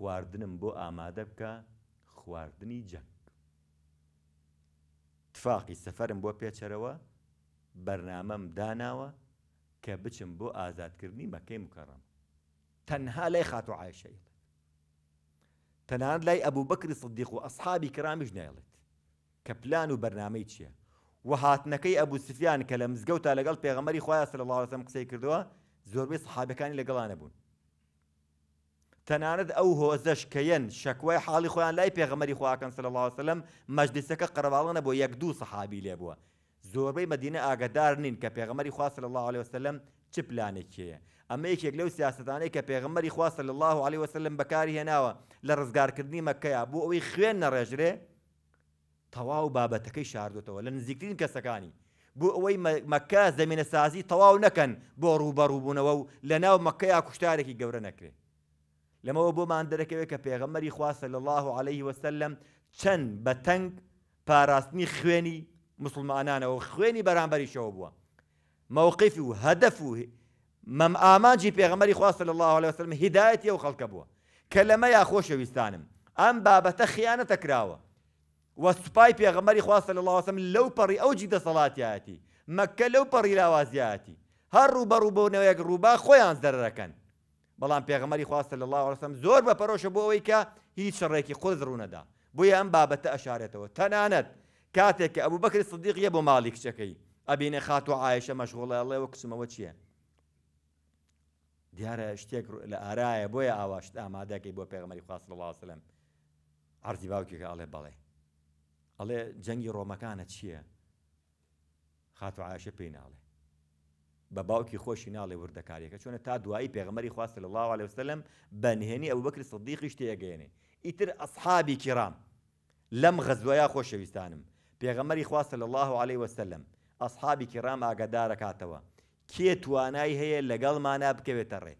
خواردنم بۆ ئامادە بکە خواردنی جەنگ تفاقی سەفەرم بۆ پێچەرەوە بەرنامەم داناوە کە بچم بۆ ئازادکردنی مەکەی مکەڕم تەنها لای خات و عیشەیڵێت تەنان لای ئەبوو بەکری سدیق و ئەسحابی کرامیش نێڵێت کە پلان و بەرنمەی چییە و هاتنەکەی ئەبوو سفیان کە لە مزگەوت تا لەگەڵ پێغەمەری خخوایان سەر لەڵاوەسم قسەی کردووە زۆربەی سحابەکانی لەگەڵانە بوون تەنانەت ئەو هۆزەش کەەن شەکوای حاڵی خۆیان لای پێغەمەری خواکەن سل الله وسلم مەجلیسەکە قەرواڵەنە بۆ یەک دوو سەحابی لێ بووە زۆربەی مدینە ئاگدار نین کە پێغەمەری خوا سل الله عليه وسلم چ پلانێکیەیە ئەمە یەکێک لەو سیاستانەی کە پێغەمەری خوا سل الله عليه وسلم بەکاری هێناوە لە ڕزگارکردنی مەکەیە بۆ ئەوەی خوێن نەڕێژرێ تەواو بابەتەکەی شاردوتەوە لە نزیکترین کەسەکانی بۆ ئەوەی مەکە زمینە سازی تەواو نەکەن بۆ ڕوبەڕووبوونەوە و لە ناو مەکەیا کوشتارێکی گەورە نەکرێت لەمەوە بۆمان دەرەکەوێت کە پێغەمەری خواستە لە الله عليه وسلم چەند بە تەنگ پاراستنی خوێنی مسلمانانەوە خوێنی بەرامبەریشەوە بووە مووقف و هەدەف و مەم ئامانجی پێغەمەری خواستە لە الله عليه وسلم هدایەتی ئەو خەڵکە بووە کە لەمە یا خۆشەویستانم ئەم بابەتە خیانەتە کراوە وە سوپای پێغەمەری خواستە لە اللهواسم لەو پەڕی ئەو جی دەسەڵاتیاتی مەکە لەو پەڕی لاوازیاتی هەر ڕوبەڕوو بۆ نەوەیەک ڕووبا خۆیان زەرەکەن بەڵام پێغمەری خواستە لە الله ڕستم زۆر بە پەرۆشە بۆ ئەوەی کە هیچ شڕێکی خۆز ڕوونەدا بۆیە ئەم بابەتە ئەشارێتەوە تەنانەت کاتێک کە ئەوبوو بەکری سدیقیە بۆ ماڵی کچەکەی ئەبینێ خات و ئاعشە مەشغوڵەڵێەوە کچمەوە چییە؟ دیارە شتێک لە ئارایە بۆیە ئاواشت ئامادەکەی بۆ پێغمەری خواست لە واسلم عرضی باوکێکە ئەڵێ بەڵێ ئەڵێ جەنگی ڕۆمەکانە چییە؟ خات و عاشە پێی ناڵێ بە باوکی خۆشی ناڵێ وردەکاریەکە چۆنە تا دوایی پێغمەری خواست لە الله عليه وسلم بەنهێنی ئەو بکر سەدیقی شتێگەێنێ ئیتر ئەسحابی کرام لەم غەزوەیە خۆشەویستانم پێغەمەری خواست لە الله عليه وسلم ئەسحابی کرام ئاگادارەکاتەوە کێ توانای هەیە لەگەڵمانە بکەوێتە ڕێ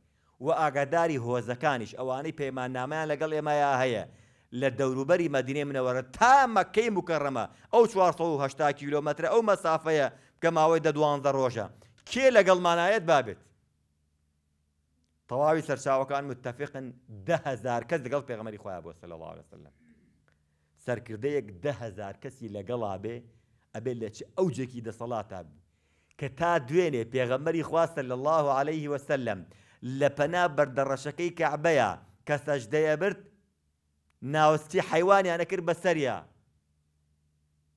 و ئاگاداری هۆزەکانیش ئەوانەی پەیمان نامەیان لەگەڵ ئێمەیە هەیە لە دەوروبەری مەدینێ منەوەرە تا مەکەی مکەڕەمە ئەو 4 کیلومتر ئەو مەسافەیە کە ماوەی دە دوانزە ڕۆژە کێ لەگەڵمانایەت بابێت تەواوی سەرچاوەکان متتەفقن دههزار کەس لەگەڵ پێغمەری خۆیان بۆ سەل لەواسلم سەرکردەیەک دههزار کەسی لەگەڵا بێ ئەبێت لە چ ئەوجێکی دەسەڵاتە بی کە تا دوێنێ پێغەمەری خواستە لە الله عليه وسلم لە پەنا بەردەڕەشەکەی کەعبەیە کە سەژدەیە برد ناوستی حیوانیانە کرد بەسەریە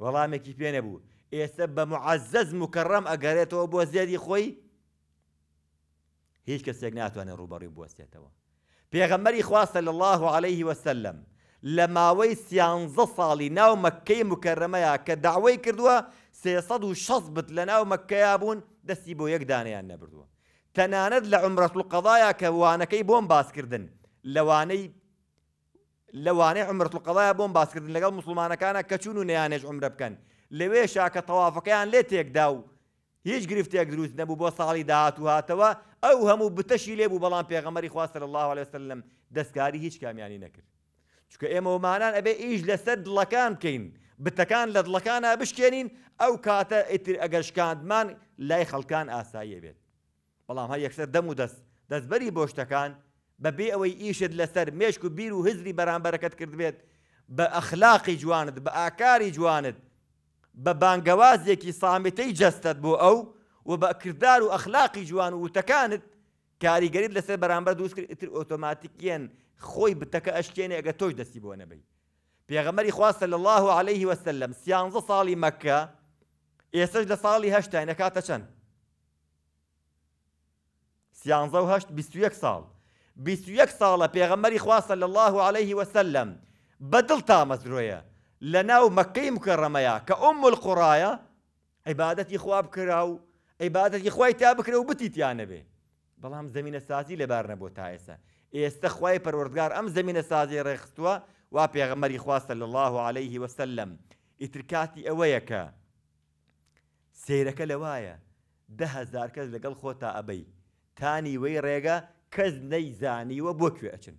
وەڵامێکی پێ نەبوو ئێستا بە معەزەز مکەڕەم ئەگەرێتەوە بۆ زێری خۆی هیچ کەسێک ناتوانێت ڕوبەڕی بوەستێتەوە پێغەمەری خواستە لە الله عليه وسلم لە ماوەی سیانزە ساڵی ناو مەکەی مکەڕەمەیە کە داوای کردووە سێسەد و شەز بت لە ناو مەکەیا بوون دەستی بۆ یەک دانیان نەبردووە تەنانەت لە عمرەت و قەضایە کە وانەکەی بۆم باسکردن لەوانەی لەوانەی عمرەت و قەضایە بۆم باسکردن لەگەڵ مسلمانەکانە کە چون و نەیانێژ عمرە بکەن لەوێشا کە تەوافەکەیان لێ تێکدا و هیچ گرفتێک دروست نەبوو بۆ ساڵی داهاتوو هاتەوە ئەو هەموو بتەشی لێبوو بەڵام پێغەمەری خواستە الله عليه وسلم دەستکاری هیچ کامیانی نەکرد چکە ئێمە ومانان ئەبێ ئیش لەسەر دڵەکان بکەین بتەکان لە دڵەکانە بشکێنین ئەو کاتە ئیتر ئەگەشکاندمان لای خەڵکان ئاساییە بێت بەڵام هەر یەکسەر دەم و دەست دەستبەری بۆشتەکان بەبێ ئەوەی ئیشت لەسەر مێشک و بیر و هزری بەرامبەرەکەت کرد بێت بە ئەخلاقی جوانت بە ئاکاری جوانت بە بانگەوازێکی ساامەتەی جەستت بۆ ئەو و بە کردار و ئەخلاقی جوان و وتەکانت کاریگەریت لەسەر بەرامبەر دووسکرتر ئۆتۆماتیکیان خۆی بتەکە ئەشکێنێ ئەگە تۆش دەستی بۆ نەبی پێغەمەری خواستە لە الله عليه وسلم سیانزە ساڵی مەکە ئێسش لە ساڵی هەشتا نەکاتە چەند سیانزە و هەشت 21 ساڵ 21 ساڵە پێغەمەری خواستە لە الله عليه وسلم بەدڵ تامەزرۆیە لە ناو مەکەی مکەڕەمەیە کە ئەم القڕایە عیباەتی خواب کرا و عیباەتی خی تا بکرێ و بتیتیانە بێ بەڵام زمینە سازی لەبار نەبوو تا ئێستا ئێستا خی پەروەردگار ئەم زمینە سازی ڕێخستووە وا پێغەمەری خواستە لە الله عليه وسلم ئیترکاتی ئەوەیەکە سیرەکە لەوایە دههزار کەس لەگەڵ خۆتا ئەبەی تانی وەی ڕێگە کەس نەیزانیوە بۆ کوێ ئەچن